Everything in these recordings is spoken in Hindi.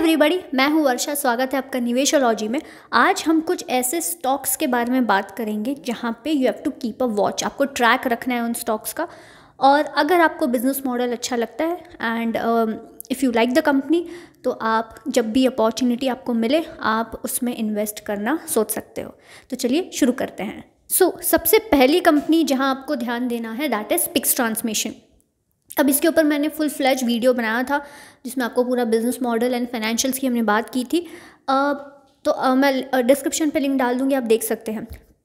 एवरीबडी मैं हूं वर्षा स्वागत है आपका निवेशोलॉजी में आज हम कुछ ऐसे स्टॉक्स के बारे में बात करेंगे जहां पे you have to keep a watch आपको ट्रैक रखना है उन स्टॉक्स का और अगर आपको बिजनेस मॉडल अच्छा लगता है and if you like the company तो आप जब भी अपॉर्चुनिटी आपको मिले आप उसमें इन्वेस्ट करना सोच सकते हो तो चलिए शुरू करते हैं सो so, सबसे पहली कंपनी जहाँ आपको ध्यान देना है दैट इज़ पिक्स ट्रांसमिशन अब इसके ऊपर मैंने फुल फ्लैज वीडियो बनाया था जिसमें आपको पूरा बिजनेस मॉडल एंड फाइनेंशियल्स की हमने बात की थी आ, तो आ, मैं डिस्क्रिप्शन पे लिंक डाल दूँगी आप देख सकते हैं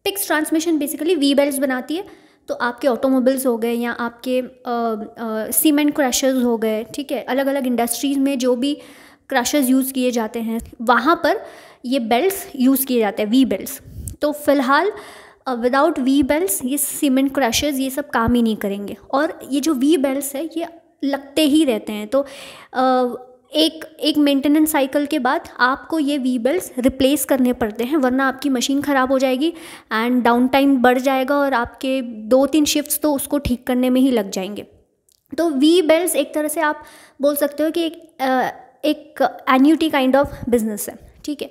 PIX transmission basically V belt बनाती है तो आपके ऑटोमोबल्स हो गए या आपके सीमेंट क्रैशर्स हो गए ठीक है अलग अलग इंडस्ट्रीज में जो भी क्रशर्स यूज़ किए जाते हैं वहाँ पर ये बेल्ट यूज़ किए जाते हैं वी बेल्ट तो फ़िलहाल विदाउट वी बेल्स ये सीमेंट क्रैशर्स ये सब काम ही नहीं करेंगे और ये जो वी बेल्स है ये लगते ही रहते हैं तो uh, एक एक मेंटेनेंस साइकिल के बाद आपको ये वी बेल्ट रिप्लेस करने पड़ते हैं वरना आपकी मशीन ख़राब हो जाएगी एंड डाउन टाइम बढ़ जाएगा और आपके दो तीन शिफ्ट्स तो उसको ठीक करने में ही लग जाएंगे तो वी बेल्ट एक तरह से आप बोल सकते हो कि एक एक एन्यूटी काइंड ऑफ बिजनेस है ठीक है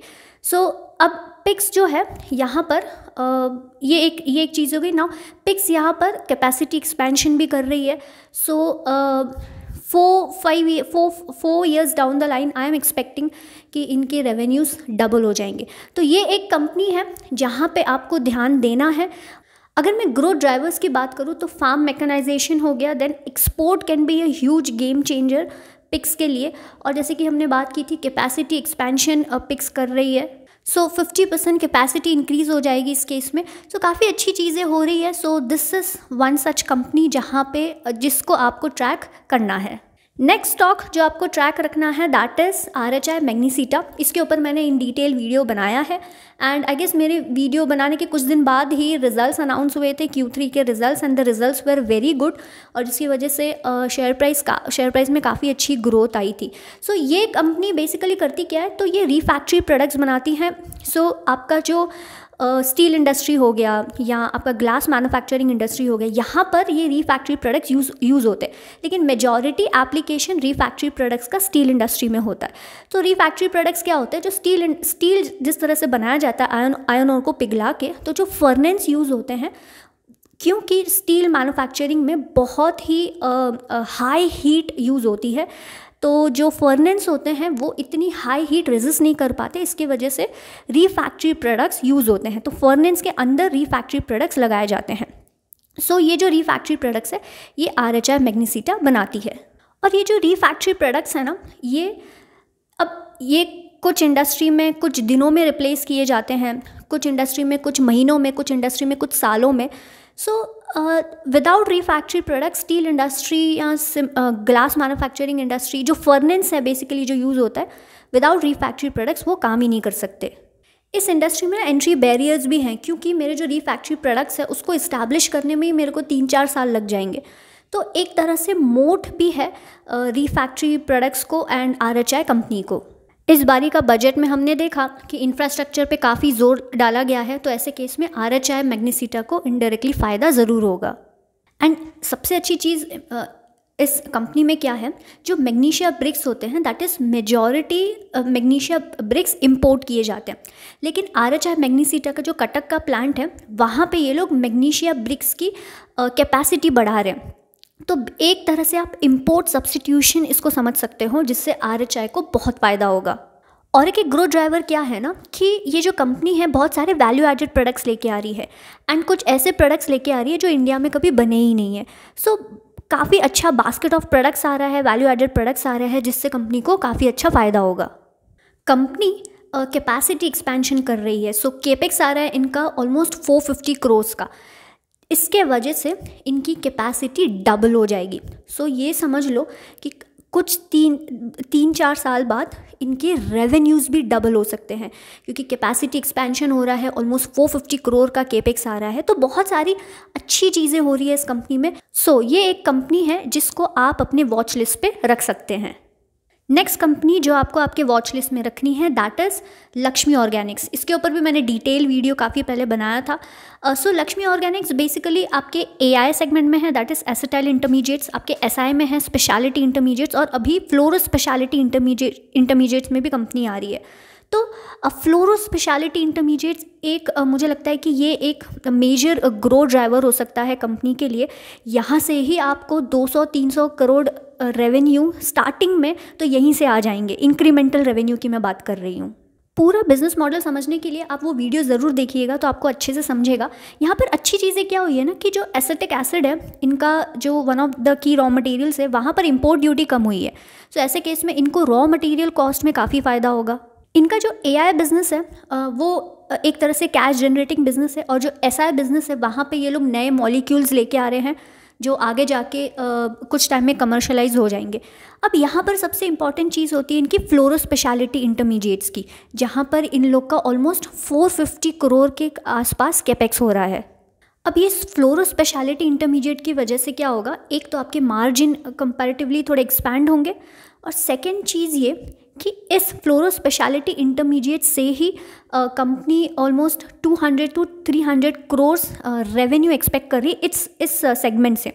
सो अब पिक्स जो है यहाँ पर आ, ये एक ये एक चीज़ हो गई ना पिक्स यहाँ पर कैपेसिटी एक्सपेंशन भी कर रही है so four five four four years down the line I am expecting कि इनके रेवेन्यूज़ डबल हो जाएंगे तो ये एक कंपनी है जहाँ पे आपको ध्यान देना है अगर मैं ग्रोथ ड्राइवर्स की बात करूँ तो फार्म मेकनाइजेशन हो गया then export can be a huge game changer PIX के लिए और जैसे कि हमने बात की थी कैपेसिटी एक्सपेंशन पिक्स कर रही है so fifty percent capacity increase हो जाएगी इस केस में सो so, काफ़ी अच्छी चीज़ें हो रही है so this is one such company जहाँ पे जिसको आपको ट्रैक करना है नेक्स्ट स्टॉक जो आपको ट्रैक रखना है that is R H I Magnesita इसके ऊपर मैंने इन डिटेल वीडियो बनाया है एंड आई गेस मेरे वीडियो बनाने के कुछ दिन बाद ही रिजल्ट्स अनाउंस हुए थे क्यू थ्री के results and the results were very good और जिसकी वजह से शेयर प्राइस का शेयर प्राइस में काफ़ी अच्छी ग्रोथ आई थी सो so, ये कंपनी बेसिकली करती क्या है तो ये रीफैक्ट्री प्रोडक्ट्स बनाती हैं सो so, आपका जो uh, स्टील uh, इंडस्ट्री हो गया या आपका ग्लास मैन्युफैक्चरिंग इंडस्ट्री हो गया यहाँ पर ये रीफैक्ट्री प्रोडक्ट्स यूज यूज़ होते हैं लेकिन मेजॉरिटी एप्लीकेशन रीफैक्ट्री प्रोडक्ट्स का स्टील इंडस्ट्री में होता है तो रीफैक्ट्री प्रोडक्ट्स क्या होते हैं जो स्टील स्टील जिस तरह से बनाया जाता है आयन आयन और को पिघला के तो जो फर्नेंस यूज़ होते हैं क्योंकि स्टील मैन्युफैक्चरिंग में बहुत ही हाई हीट यूज़ होती है तो जो फर्नेंस होते हैं वो इतनी हाई हीट रेजिस्ट नहीं कर पाते इसके वजह से रीफैक्ट्री प्रोडक्ट्स यूज़ होते हैं तो फर्नेंस के अंदर रीफैक्ट्री प्रोडक्ट्स लगाए जाते हैं सो so, ये जो रीफैक्ट्री प्रोडक्ट्स है ये आर एच मैग्नीसीटा बनाती है और ये जो रीफैक्ट्री प्रोडक्ट्स हैं ना ये अब ये कुछ इंडस्ट्री में कुछ दिनों में रिप्लेस किए जाते हैं कुछ इंडस्ट्री में कुछ महीनों में कुछ इंडस्ट्री में कुछ सालों में so without uh, without product steel industry या ग्लास मैन्युफैक्चरिंग इंडस्ट्री जो फर्नेंस है बेसिकली जो यूज़ होता है विदाउट रिफैक्ट्री प्रोडक्ट्स वो काम ही नहीं कर सकते इस इंडस्ट्री में एंट्री बैरियर्स भी हैं क्योंकि मेरे जो रीफैक्ट्री प्रोडक्ट्स है उसको इस्टेब्लिश करने में ही मेरे को तीन चार साल लग जाएंगे तो एक तरह से मोट भी है रीफैक्ट्री uh, प्रोडक्ट्स को एंड आर कंपनी को इस बारी का बजट में हमने देखा कि इंफ्रास्ट्रक्चर पे काफ़ी जोर डाला गया है तो ऐसे केस में आर एच आई मैग्नीसीटा को इनडायरेक्टली फ़ायदा ज़रूर होगा एंड सबसे अच्छी चीज़ इस कंपनी में क्या है जो मैग्नीशिया ब्रिक्स होते हैं that is majority magnesia bricks import किए जाते हैं लेकिन आर एच आई मैग्नीसीटा का जो कटक का प्लांट है वहाँ पे ये लोग मैग्नीशिया ब्रिक्स की कैपेसिटी बढ़ा रहे हैं तो एक तरह से आप इम्पोर्ट सब्सटीट्यूशन इसको समझ सकते हो जिससे आर को बहुत फ़ायदा होगा और एक ग्रोथ ड्राइवर क्या है ना कि ये जो कंपनी है बहुत सारे वैल्यू एडेड प्रोडक्ट्स लेके आ रही है एंड कुछ ऐसे प्रोडक्ट्स लेके आ रही है जो इंडिया में कभी बने ही नहीं है सो so, काफ़ी अच्छा बास्केट ऑफ प्रोडक्ट्स आ रहा है वैल्यू एडेड प्रोडक्ट्स आ रहे हैं जिससे कंपनी को काफ़ी अच्छा फ़ायदा होगा कंपनी कैपेसिटी एक्सपेंशन कर रही है सो so, केपेक्स आ रहा है इनका ऑलमोस्ट 450 फिफ्टी का इसके वजह से इनकी कैपेसिटी डबल हो जाएगी सो ये समझ लो कि कुछ तीन तीन चार साल बाद इनके रेवेन्यूज़ भी डबल हो सकते हैं क्योंकि कैपेसिटी एक्सपेंशन हो रहा है ऑलमोस्ट फोर फिफ्टी करोड़ का केपेक्स आ रहा है तो बहुत सारी अच्छी चीज़ें हो रही है इस कंपनी में सो so, ये एक कंपनी है जिसको आप अपने वॉच लिस्ट पर रख सकते हैं नेक्स्ट कंपनी जो आपको आपके वॉच लिस्ट में रखनी है दैट इज़ लक्ष्मी ऑर्गेनिक्स इसके ऊपर भी मैंने डिटेल वीडियो काफ़ी पहले बनाया था सो लक्ष्मी ऑर्गेनिक्स बेसिकली आपके आई सेगमेंट में है दैट इज़ एसेटाइल इंटरमीडिएट्स आपके आई में है स्पेशलिटी इंटरमीडिएट्स और अभी फ्लोरो स्पेशलिटी इंटरमीडिएट इंटरमीडिएट्स में भी कंपनी आ रही है तो फ्लोरो स्पेशलिटी इंटरमीडिएट्स एक मुझे लगता है कि ये एक मेजर ग्रो ड्राइवर हो सकता है कंपनी के लिए यहाँ से ही आपको 200-300 करोड़ रेवेन्यू स्टार्टिंग में तो यहीं से आ जाएंगे इंक्रीमेंटल रेवेन्यू की मैं बात कर रही हूँ पूरा बिजनेस मॉडल समझने के लिए आप वो वीडियो ज़रूर देखिएगा तो आपको अच्छे से समझेगा यहाँ पर अच्छी चीज़ें क्या हुई है ना कि जो एसेटिक एसिड है इनका जो वन ऑफ द की रॉ मटेरियल्स है वहाँ पर इम्पोर्ट ड्यूटी कम हुई है सो so, ऐसे केस में इनको रॉ मटेरियल कॉस्ट में काफ़ी फ़ायदा होगा इनका जो ए आई बिज़नेस है वो एक तरह से कैश जनरेटिंग बिज़नेस है और जो एस बिज़नेस है वहाँ पे ये लोग नए मॉलिक्यूल्स लेके आ रहे हैं जो आगे जाके कुछ टाइम में कमर्शलाइज हो जाएंगे अब यहाँ पर सबसे इंपॉर्टेंट चीज़ होती है इनकी फ्लोरो स्पेशलिटी इंटरमीडिएट्स की जहाँ पर इन लोग का ऑलमोस्ट 450 करोड़ के आसपास कैपेक्स हो रहा है अब ये फ्लोरो स्पेशलिटी इंटरमीडिएट की वजह से क्या होगा एक तो आपके मार्जिन कंपैरेटिवली थोड़े एक्सपैंड होंगे और सेकेंड चीज़ ये कि इस फ्लोरो स्पेशलिटी इंटरमीडिएट से ही company almost 200 to 300 crores revenue expect कर रही है इट्स इस सेगमेंट से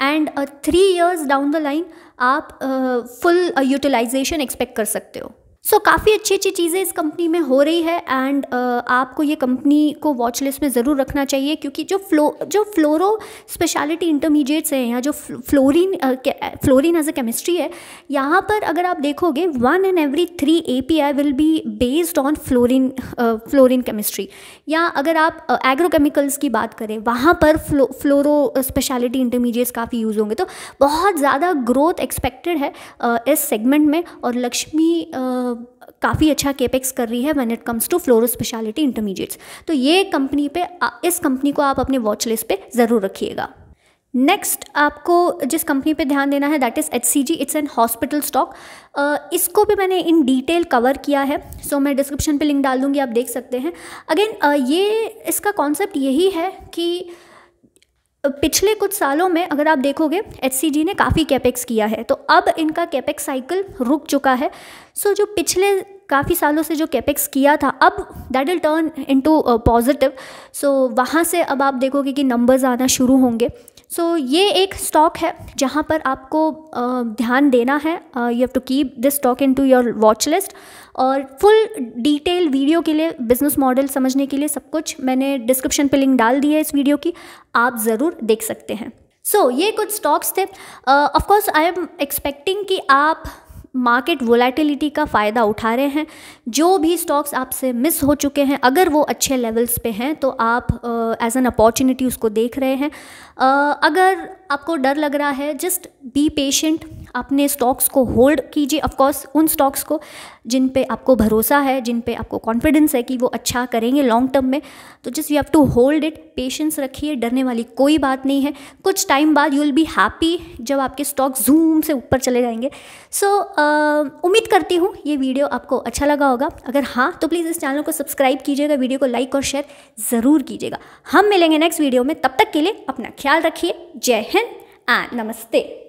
and three years down the line आप फुल यूटिलाइजेशन एक्सपेक्ट कर सकते हो सो so, काफ़ी अच्छी अच्छी चीज़ें इस कंपनी में हो रही है एंड uh, आपको ये कंपनी को वॉच लिस्ट में ज़रूर रखना चाहिए क्योंकि जो फ्लो जो फ्लोरो स्पेशलिटी इंटरमीडिएट्स हैं या जो fluorine fluorine as a chemistry है यहाँ पर अगर आप देखोगे one and every three A P I will be based on fluorine fluorine chemistry या अगर आप एग्रोकेमिकल्स uh, की बात करें वहाँ पर फ्लो फ्लोरो स्पेशलिटी इंटरमीडिएट्स काफ़ी यूज़ होंगे तो बहुत ज़्यादा ग्रोथ एक्सपेक्टेड है uh, इस सेगमेंट में और लक्ष्मी uh, काफ़ी अच्छा केपेक्स कर रही है when it comes to fluoro specialty intermediates तो ये कंपनी पे इस कंपनी को आप अपने वॉच लिस्ट पर ज़रूर रखिएगा नेक्स्ट आपको जिस कंपनी पे ध्यान देना है that is H C G it's an hospital stock इसको भी मैंने इन डिटेल कवर किया है सो so, मैं डिस्क्रिप्शन पे लिंक डाल दूँगी आप देख सकते हैं अगेन uh, ये इसका कॉन्सेप्ट यही है कि uh, पिछले कुछ सालों में अगर आप देखोगे एच ने काफ़ी कैपेक्स किया है तो अब इनका कैपेक्स साइकिल रुक चुका है सो जो पिछले काफ़ी सालों से जो कैपेक्स किया था अब that will turn into positive so वहाँ से अब आप देखोगे कि नंबर्स आना शुरू होंगे सो so, ये एक स्टॉक है जहाँ पर आपको ध्यान देना है you have to keep this stock into your watch list और फुल डिटेल वीडियो के लिए बिजनेस मॉडल समझने के लिए सब कुछ मैंने डिस्क्रिप्शन पे लिंक डाल दी है इस वीडियो की आप ज़रूर देख सकते हैं सो so, ये कुछ स्टॉक्स थे ऑफकोर्स आई एम एक्सपेक्टिंग कि आप मार्केट वोलेटिलिटी का फ़ायदा उठा रहे हैं जो भी स्टॉक्स आपसे मिस हो चुके हैं अगर वो अच्छे लेवल्स पे हैं तो आप एज एन अपॉर्चुनिटी उसको देख रहे हैं uh, अगर आपको डर लग रहा है जस्ट बी पेशेंट अपने स्टॉक्स को होल्ड कीजिए ऑफकोर्स उन स्टॉक्स को जिन पे आपको भरोसा है जिन पे आपको कॉन्फिडेंस है कि वो अच्छा करेंगे लॉन्ग टर्म में तो just you have to hold it patience रखिए डरने वाली कोई बात नहीं है कुछ टाइम बाद यू विल बी हैप्पी जब आपके स्टॉक जूम से ऊपर चले जाएंगे सो so, uh, उम्मीद करती हूँ ये वीडियो आपको अच्छा लगा होगा अगर हाँ तो प्लीज़ इस चैनल को सब्सक्राइब कीजिएगा वीडियो को लाइक और शेयर ज़रूर कीजिएगा हम मिलेंगे नेक्स्ट वीडियो में तब तक के लिए अपना ख्याल रखिए जय हिंद एंड नमस्ते